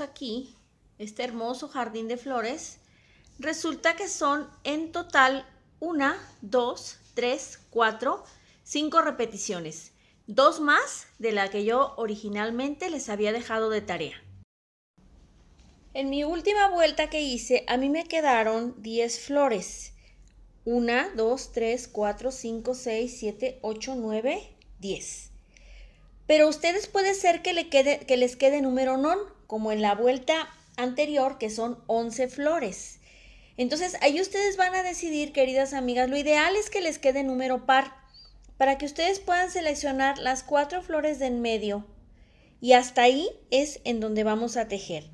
aquí, este hermoso jardín de flores, resulta que son en total 1, 2, 3, 4, 5 repeticiones. Dos más de la que yo originalmente les había dejado de tarea. En mi última vuelta que hice, a mí me quedaron 10 flores. 1, 2, 3, 4, 5, 6, 7, 8, 9, 10. Pero ustedes puede ser que, le quede, que les quede número non como en la vuelta anterior, que son 11 flores. Entonces, ahí ustedes van a decidir, queridas amigas, lo ideal es que les quede número par, para que ustedes puedan seleccionar las cuatro flores de en medio. Y hasta ahí es en donde vamos a tejer.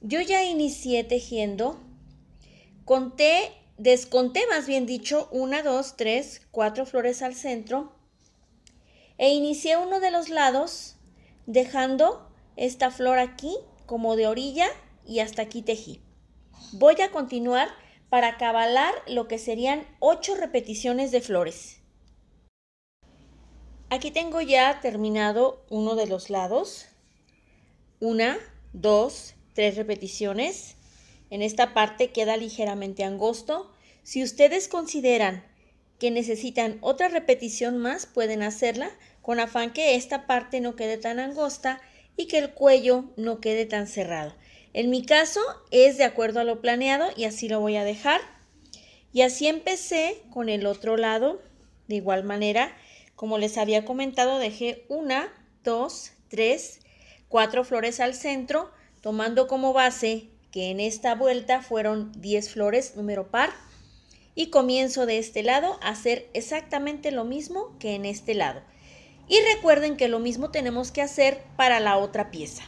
Yo ya inicié tejiendo, conté, desconté más bien dicho, una, dos, tres, cuatro flores al centro, e inicié uno de los lados dejando esta flor aquí como de orilla y hasta aquí tejí. Voy a continuar para cabalar lo que serían 8 repeticiones de flores. Aquí tengo ya terminado uno de los lados. Una, dos, tres repeticiones. En esta parte queda ligeramente angosto. Si ustedes consideran que necesitan otra repetición más, pueden hacerla con afán que esta parte no quede tan angosta y que el cuello no quede tan cerrado. En mi caso es de acuerdo a lo planeado y así lo voy a dejar. Y así empecé con el otro lado. De igual manera, como les había comentado, dejé una, dos, tres, cuatro flores al centro, tomando como base que en esta vuelta fueron 10 flores número par. Y comienzo de este lado a hacer exactamente lo mismo que en este lado. Y recuerden que lo mismo tenemos que hacer para la otra pieza.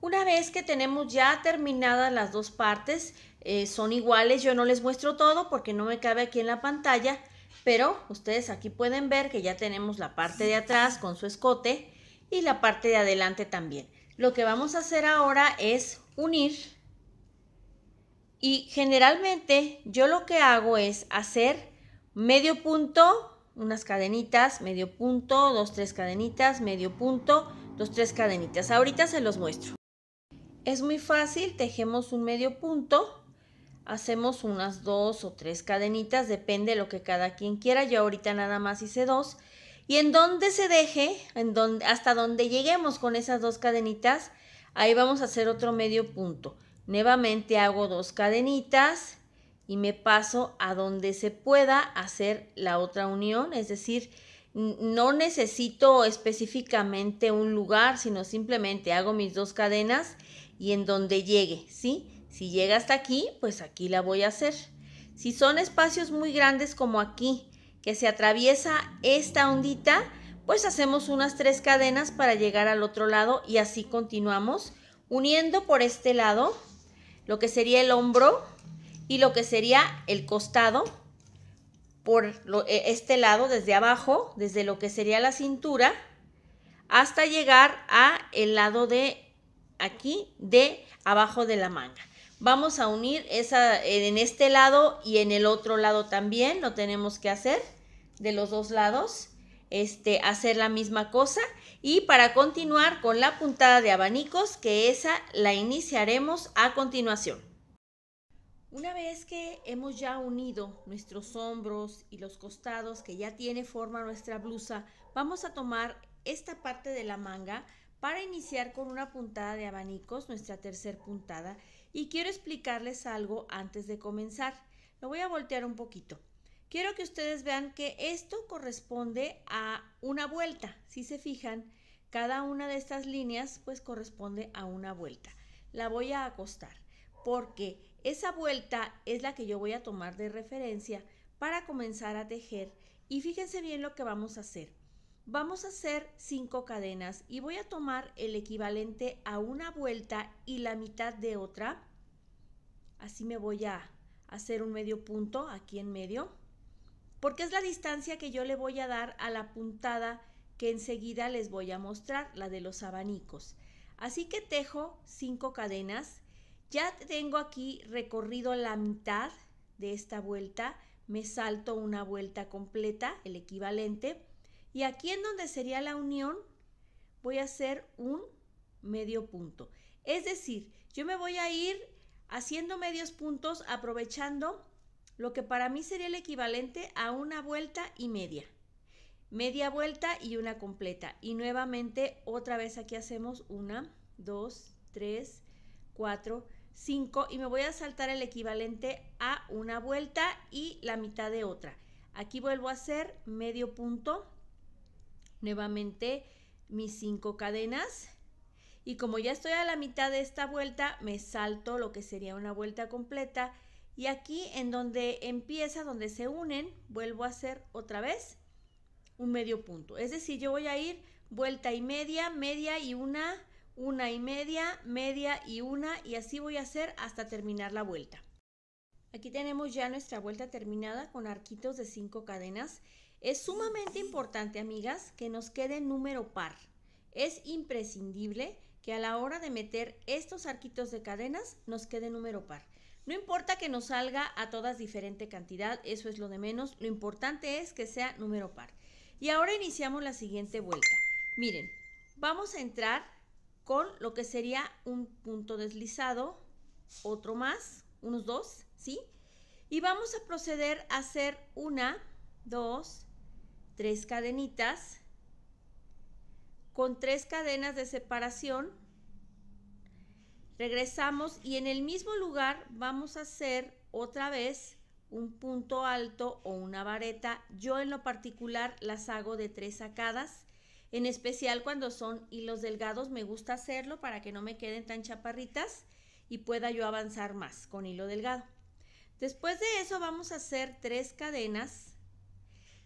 Una vez que tenemos ya terminadas las dos partes, eh, son iguales, yo no les muestro todo porque no me cabe aquí en la pantalla, pero ustedes aquí pueden ver que ya tenemos la parte de atrás con su escote y la parte de adelante también. Lo que vamos a hacer ahora es unir y generalmente yo lo que hago es hacer medio punto unas cadenitas, medio punto, dos, tres cadenitas, medio punto, dos, tres cadenitas. Ahorita se los muestro. Es muy fácil, tejemos un medio punto, hacemos unas dos o tres cadenitas, depende de lo que cada quien quiera. Yo ahorita nada más hice dos. Y en donde se deje, en donde, hasta donde lleguemos con esas dos cadenitas, ahí vamos a hacer otro medio punto. Nuevamente hago dos cadenitas, y me paso a donde se pueda hacer la otra unión, es decir, no necesito específicamente un lugar, sino simplemente hago mis dos cadenas y en donde llegue, ¿sí? Si llega hasta aquí, pues aquí la voy a hacer. Si son espacios muy grandes como aquí, que se atraviesa esta ondita, pues hacemos unas tres cadenas para llegar al otro lado y así continuamos uniendo por este lado lo que sería el hombro y lo que sería el costado por e, este lado desde abajo, desde lo que sería la cintura hasta llegar a el lado de aquí de abajo de la manga. Vamos a unir esa en este lado y en el otro lado también lo tenemos que hacer de los dos lados. Este, hacer la misma cosa y para continuar con la puntada de abanicos que esa la iniciaremos a continuación. Una vez que hemos ya unido nuestros hombros y los costados que ya tiene forma nuestra blusa, vamos a tomar esta parte de la manga para iniciar con una puntada de abanicos, nuestra tercer puntada, y quiero explicarles algo antes de comenzar. Lo voy a voltear un poquito. Quiero que ustedes vean que esto corresponde a una vuelta. Si se fijan, cada una de estas líneas pues corresponde a una vuelta. La voy a acostar porque esa vuelta es la que yo voy a tomar de referencia para comenzar a tejer y fíjense bien lo que vamos a hacer. Vamos a hacer cinco cadenas y voy a tomar el equivalente a una vuelta y la mitad de otra. Así me voy a hacer un medio punto aquí en medio porque es la distancia que yo le voy a dar a la puntada que enseguida les voy a mostrar, la de los abanicos. Así que tejo cinco cadenas ya tengo aquí recorrido la mitad de esta vuelta, me salto una vuelta completa, el equivalente, y aquí en donde sería la unión, voy a hacer un medio punto. Es decir, yo me voy a ir haciendo medios puntos aprovechando lo que para mí sería el equivalente a una vuelta y media. Media vuelta y una completa. Y nuevamente, otra vez aquí hacemos una, dos, tres, cuatro, 5 y me voy a saltar el equivalente a una vuelta y la mitad de otra. Aquí vuelvo a hacer medio punto, nuevamente mis 5 cadenas y como ya estoy a la mitad de esta vuelta me salto lo que sería una vuelta completa y aquí en donde empieza, donde se unen, vuelvo a hacer otra vez un medio punto. Es decir, yo voy a ir vuelta y media, media y una una y media, media y una y así voy a hacer hasta terminar la vuelta. Aquí tenemos ya nuestra vuelta terminada con arquitos de cinco cadenas. Es sumamente importante, amigas, que nos quede número par. Es imprescindible que a la hora de meter estos arquitos de cadenas nos quede número par. No importa que nos salga a todas diferente cantidad, eso es lo de menos. Lo importante es que sea número par. Y ahora iniciamos la siguiente vuelta. Miren, vamos a entrar con lo que sería un punto deslizado, otro más, unos dos, ¿sí? Y vamos a proceder a hacer una, dos, tres cadenitas con tres cadenas de separación. Regresamos y en el mismo lugar vamos a hacer otra vez un punto alto o una vareta. Yo en lo particular las hago de tres sacadas en especial cuando son hilos delgados, me gusta hacerlo para que no me queden tan chaparritas y pueda yo avanzar más con hilo delgado. Después de eso vamos a hacer tres cadenas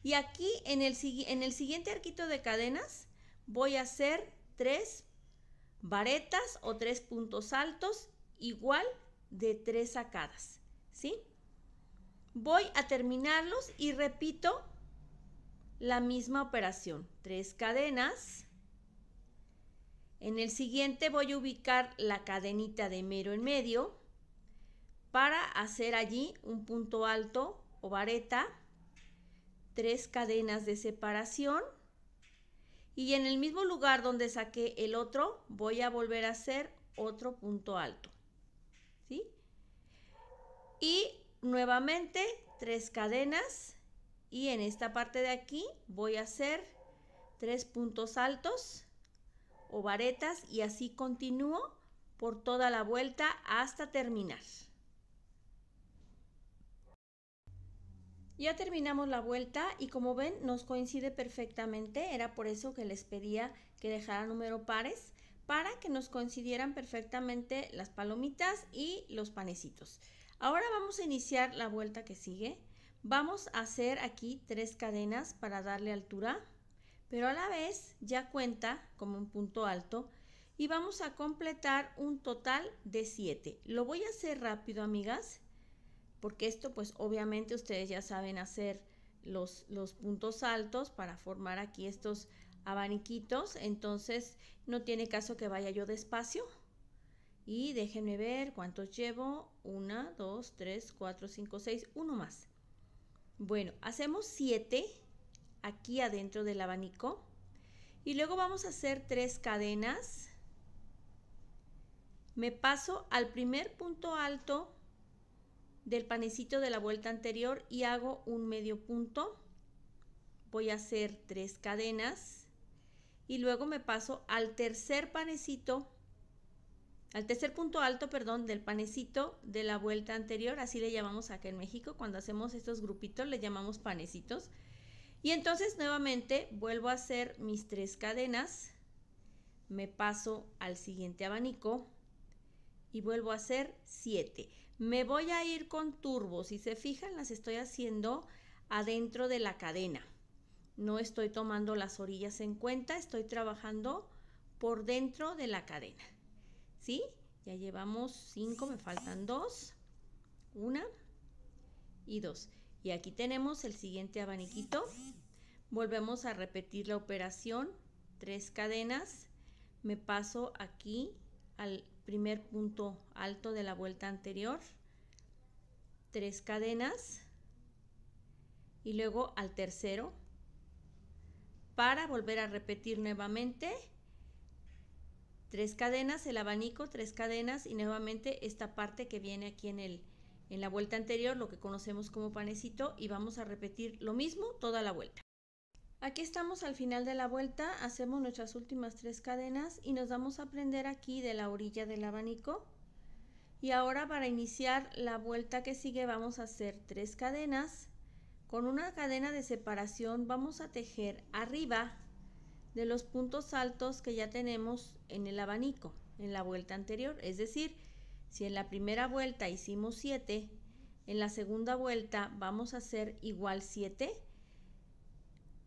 y aquí en el, en el siguiente arquito de cadenas voy a hacer tres varetas o tres puntos altos igual de tres sacadas, ¿sí? Voy a terminarlos y repito la misma operación, tres cadenas. En el siguiente voy a ubicar la cadenita de mero en medio para hacer allí un punto alto o vareta, tres cadenas de separación y en el mismo lugar donde saqué el otro voy a volver a hacer otro punto alto. ¿sí? Y nuevamente tres cadenas y en esta parte de aquí voy a hacer tres puntos altos o varetas y así continúo por toda la vuelta hasta terminar. Ya terminamos la vuelta y como ven nos coincide perfectamente, era por eso que les pedía que dejara número pares para que nos coincidieran perfectamente las palomitas y los panecitos. Ahora vamos a iniciar la vuelta que sigue Vamos a hacer aquí tres cadenas para darle altura, pero a la vez ya cuenta como un punto alto y vamos a completar un total de 7. Lo voy a hacer rápido, amigas, porque esto pues obviamente ustedes ya saben hacer los, puntos altos para formar aquí estos abaniquitos, entonces no tiene caso que vaya yo despacio. Y déjenme ver cuántos llevo. 1, dos, tres, cuatro, 5, seis, uno más. Bueno, hacemos 7 aquí adentro del abanico y luego vamos a hacer tres cadenas. Me paso al primer punto alto del panecito de la vuelta anterior y hago un medio punto. Voy a hacer tres cadenas y luego me paso al tercer panecito al tercer punto alto, perdón, del panecito de la vuelta anterior, así le llamamos acá en México, cuando hacemos estos grupitos le llamamos panecitos. Y entonces nuevamente vuelvo a hacer mis tres cadenas, me paso al siguiente abanico y vuelvo a hacer siete. Me voy a ir con turbos, si se fijan las estoy haciendo adentro de la cadena. No estoy tomando las orillas en cuenta, estoy trabajando por dentro de la cadena. ¿Sí? Ya llevamos cinco, me faltan dos, una y dos. Y aquí tenemos el siguiente abaniquito. Volvemos a repetir la operación, tres cadenas. Me paso aquí al primer punto alto de la vuelta anterior, tres cadenas y luego al tercero para volver a repetir nuevamente tres cadenas, el abanico, tres cadenas y nuevamente esta parte que viene aquí en el en la vuelta anterior, lo que conocemos como panecito y vamos a repetir lo mismo toda la vuelta. Aquí estamos al final de la vuelta, hacemos nuestras últimas tres cadenas y nos vamos a prender aquí de la orilla del abanico. Y ahora para iniciar la vuelta que sigue vamos a hacer tres cadenas. Con una cadena de separación vamos a tejer arriba de los puntos altos que ya tenemos en el abanico en la vuelta anterior. Es decir, si en la primera vuelta hicimos 7, en la segunda vuelta vamos a hacer igual 7,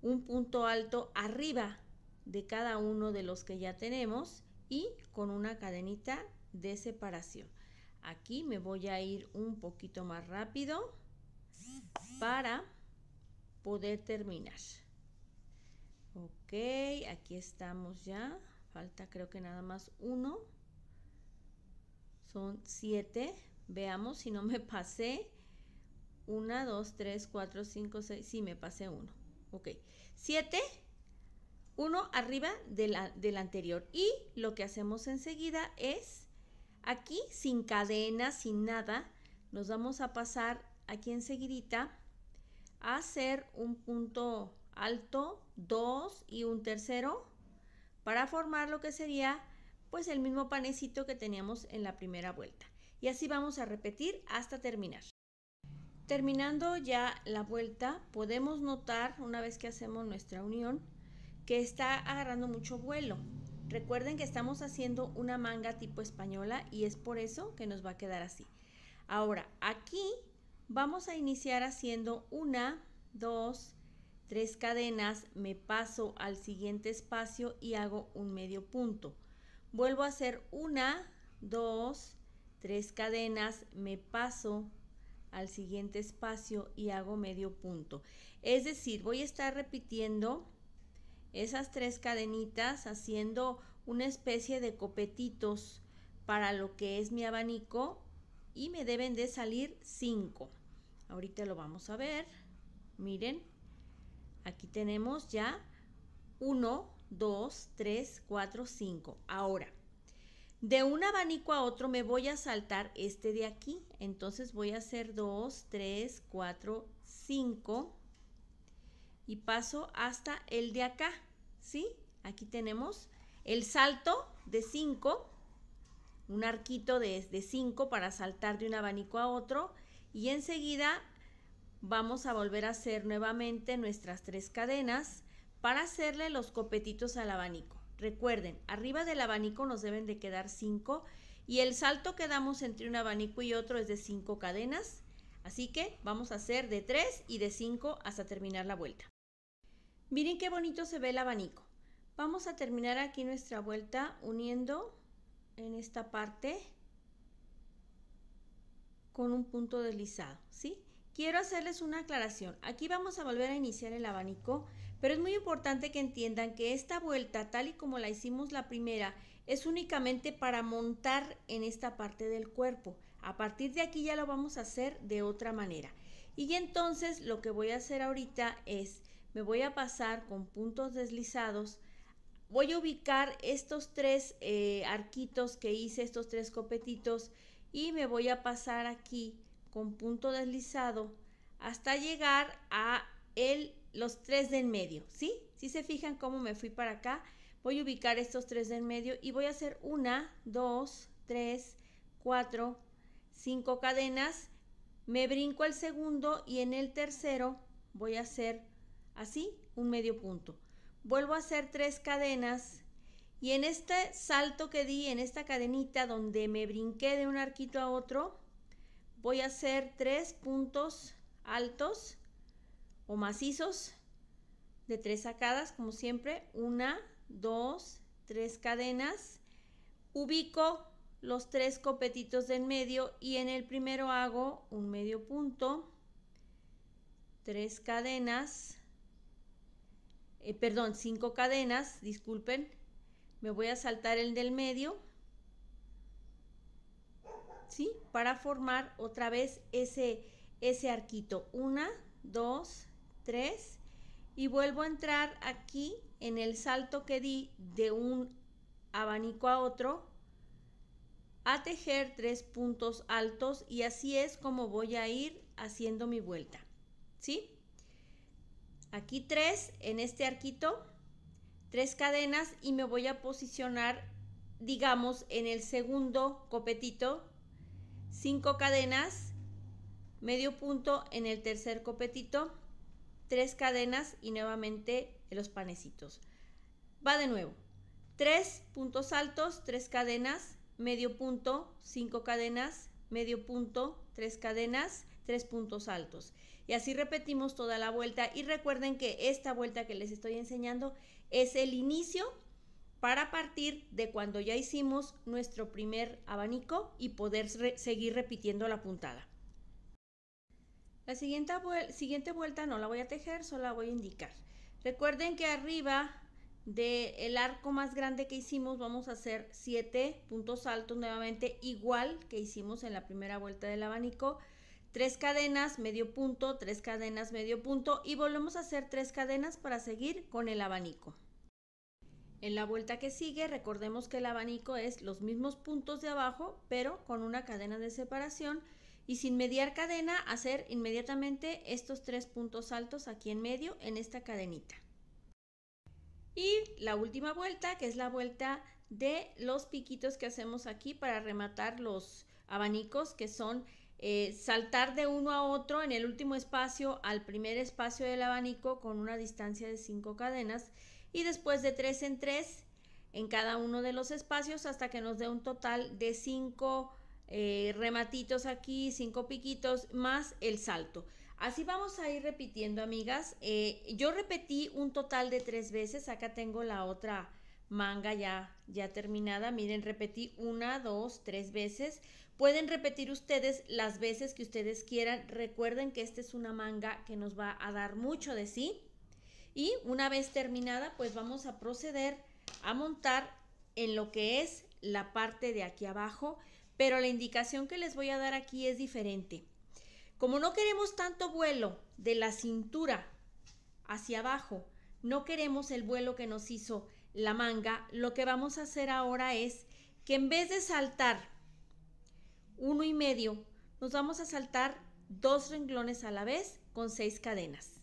un punto alto arriba de cada uno de los que ya tenemos y con una cadenita de separación. Aquí me voy a ir un poquito más rápido para poder terminar. Ok, aquí estamos ya. Falta creo que nada más uno. Son siete. Veamos si no me pasé. Una, dos, tres, cuatro, cinco, seis. Sí, me pasé uno. Ok. Siete. Uno arriba del anterior. Y lo que hacemos enseguida es aquí, sin cadena, sin nada, nos vamos a pasar aquí enseguidita a hacer un punto alto, dos y un tercero para formar lo que sería pues el mismo panecito que teníamos en la primera vuelta. Y así vamos a repetir hasta terminar. Terminando ya la vuelta, podemos notar una vez que hacemos nuestra unión que está agarrando mucho vuelo. Recuerden que estamos haciendo una manga tipo española y es por eso que nos va a quedar así. Ahora, aquí vamos a iniciar haciendo una, dos, tres cadenas, me paso al siguiente espacio y hago un medio punto. Vuelvo a hacer una, dos, tres cadenas, me paso al siguiente espacio y hago medio punto. Es decir, voy a estar repitiendo esas tres cadenitas haciendo una especie de copetitos para lo que es mi abanico y me deben de salir 5. Ahorita lo vamos a ver. Miren, Aquí tenemos ya 1, 2, 3, 4, 5. Ahora, de un abanico a otro me voy a saltar este de aquí. Entonces voy a hacer 2, 3, 4, 5. Y paso hasta el de acá. ¿Sí? Aquí tenemos el salto de 5. Un arquito de 5 para saltar de un abanico a otro. Y enseguida vamos a volver a hacer nuevamente nuestras tres cadenas para hacerle los copetitos al abanico. Recuerden, arriba del abanico nos deben de quedar cinco y el salto que damos entre un abanico y otro es de cinco cadenas. Así que vamos a hacer de tres y de cinco hasta terminar la vuelta. Miren qué bonito se ve el abanico. Vamos a terminar aquí nuestra vuelta uniendo en esta parte con un punto deslizado, ¿sí? quiero hacerles una aclaración. Aquí vamos a volver a iniciar el abanico, pero es muy importante que entiendan que esta vuelta, tal y como la hicimos la primera, es únicamente para montar en esta parte del cuerpo. A partir de aquí ya lo vamos a hacer de otra manera. Y entonces lo que voy a hacer ahorita es, me voy a pasar con puntos deslizados, voy a ubicar estos tres eh, arquitos que hice, estos tres copetitos, y me voy a pasar aquí con punto deslizado hasta llegar a los tres de en medio, ¿sí? Si se fijan cómo me fui para acá, voy a ubicar estos tres de en medio y voy a hacer una, dos, tres, cuatro, cinco cadenas, me brinco al segundo y en el tercero voy a hacer así un medio punto. Vuelvo a hacer tres cadenas y en este salto que di, en esta cadenita donde me brinqué de un arquito a otro, voy a hacer tres puntos altos o macizos de tres sacadas como siempre una dos tres cadenas ubico los tres copetitos del medio y en el primero hago un medio punto tres cadenas eh, perdón cinco cadenas disculpen me voy a saltar el del medio ¿sí? Para formar otra vez ese, ese arquito. Una, dos, tres. Y vuelvo a entrar aquí en el salto que di de un abanico a otro a tejer tres puntos altos y así es como voy a ir haciendo mi vuelta. ¿Sí? Aquí tres en este arquito, tres cadenas y me voy a posicionar digamos en el segundo copetito 5 cadenas, medio punto en el tercer copetito, tres cadenas y nuevamente los panecitos. Va de nuevo. tres puntos altos, tres cadenas, medio punto, 5 cadenas, medio punto, tres cadenas, tres puntos altos. Y así repetimos toda la vuelta y recuerden que esta vuelta que les estoy enseñando es el inicio para partir de cuando ya hicimos nuestro primer abanico y poder seguir repitiendo la puntada. La siguiente, siguiente vuelta no la voy a tejer, solo la voy a indicar. Recuerden que arriba del el arco más grande que hicimos vamos a hacer 7 puntos altos nuevamente igual que hicimos en la primera vuelta del abanico tres cadenas medio punto tres cadenas medio punto y volvemos a hacer tres cadenas para seguir con el abanico en la vuelta que sigue, recordemos que el abanico es los mismos puntos de abajo, pero con una cadena de separación y sin mediar cadena, hacer inmediatamente estos tres puntos altos aquí en medio en esta cadenita. Y la última vuelta, que es la vuelta de los piquitos que hacemos aquí para rematar los abanicos, que son eh, saltar de uno a otro en el último espacio al primer espacio del abanico con una distancia de cinco cadenas y después de tres en tres en cada uno de los espacios hasta que nos dé un total de cinco eh, rematitos aquí, cinco piquitos más el salto. Así vamos a ir repitiendo, amigas. Eh, yo repetí un total de tres veces. Acá tengo la otra manga ya, ya terminada. Miren, repetí una, dos, tres veces. Pueden repetir ustedes las veces que ustedes quieran. Recuerden que esta es una manga que nos va a dar mucho de sí. Y una vez terminada, pues vamos a proceder a montar en lo que es la parte de aquí abajo, pero la indicación que les voy a dar aquí es diferente. Como no queremos tanto vuelo de la cintura hacia abajo, no queremos el vuelo que nos hizo la manga, lo que vamos a hacer ahora es que en vez de saltar uno y medio, nos vamos a saltar dos renglones a la vez con seis cadenas.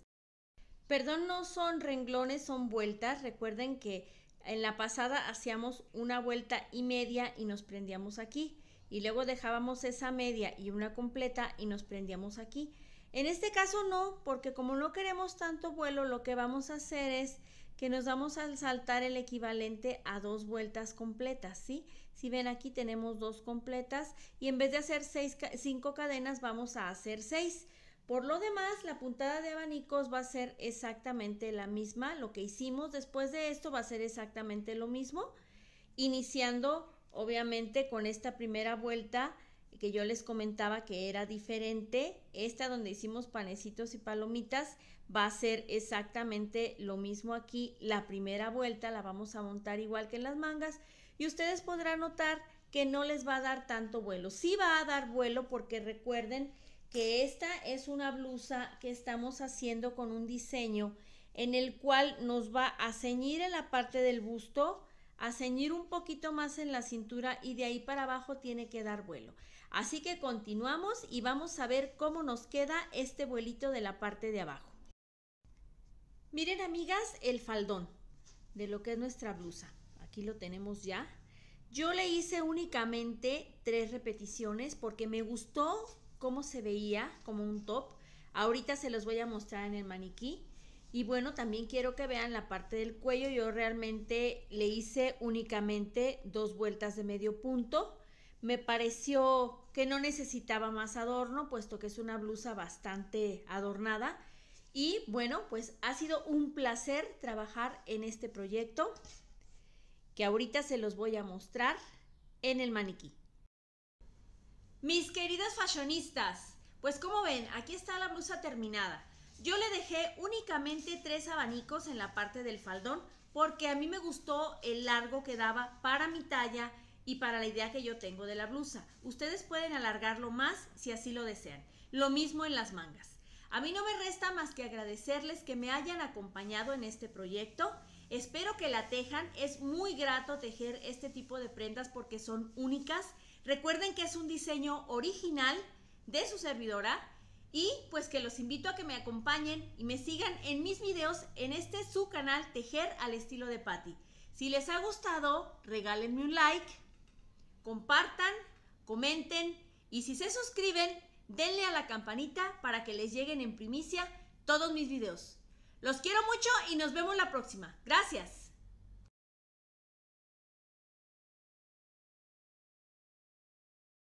Perdón, no son renglones, son vueltas. Recuerden que en la pasada hacíamos una vuelta y media y nos prendíamos aquí. Y luego dejábamos esa media y una completa y nos prendíamos aquí. En este caso no, porque como no queremos tanto vuelo, lo que vamos a hacer es que nos vamos a saltar el equivalente a dos vueltas completas, ¿sí? Si ven aquí tenemos dos completas y en vez de hacer cinco cadenas vamos a hacer seis. Por lo demás, la puntada de abanicos va a ser exactamente la misma. Lo que hicimos después de esto va a ser exactamente lo mismo. Iniciando, obviamente, con esta primera vuelta que yo les comentaba que era diferente. Esta donde hicimos panecitos y palomitas va a ser exactamente lo mismo aquí. La primera vuelta la vamos a montar igual que en las mangas y ustedes podrán notar que no les va a dar tanto vuelo. Sí va a dar vuelo porque recuerden que esta es una blusa que estamos haciendo con un diseño en el cual nos va a ceñir en la parte del busto, a ceñir un poquito más en la cintura y de ahí para abajo tiene que dar vuelo. Así que continuamos y vamos a ver cómo nos queda este vuelito de la parte de abajo. Miren amigas el faldón de lo que es nuestra blusa. Aquí lo tenemos ya. Yo le hice únicamente tres repeticiones porque me gustó cómo se veía como un top. Ahorita se los voy a mostrar en el maniquí. Y bueno, también quiero que vean la parte del cuello. Yo realmente le hice únicamente dos vueltas de medio punto. Me pareció que no necesitaba más adorno, puesto que es una blusa bastante adornada. Y bueno, pues ha sido un placer trabajar en este proyecto, que ahorita se los voy a mostrar en el maniquí. Mis queridos fashionistas, pues como ven, aquí está la blusa terminada. Yo le dejé únicamente tres abanicos en la parte del faldón porque a mí me gustó el largo que daba para mi talla y para la idea que yo tengo de la blusa. Ustedes pueden alargarlo más si así lo desean. Lo mismo en las mangas. A mí no me resta más que agradecerles que me hayan acompañado en este proyecto. Espero que la tejan. Es muy grato tejer este tipo de prendas porque son únicas. Recuerden que es un diseño original de su servidora y pues que los invito a que me acompañen y me sigan en mis videos en este su canal Tejer al estilo de Patty. Si les ha gustado, regálenme un like, compartan, comenten y si se suscriben, denle a la campanita para que les lleguen en primicia todos mis videos. Los quiero mucho y nos vemos la próxima. Gracias.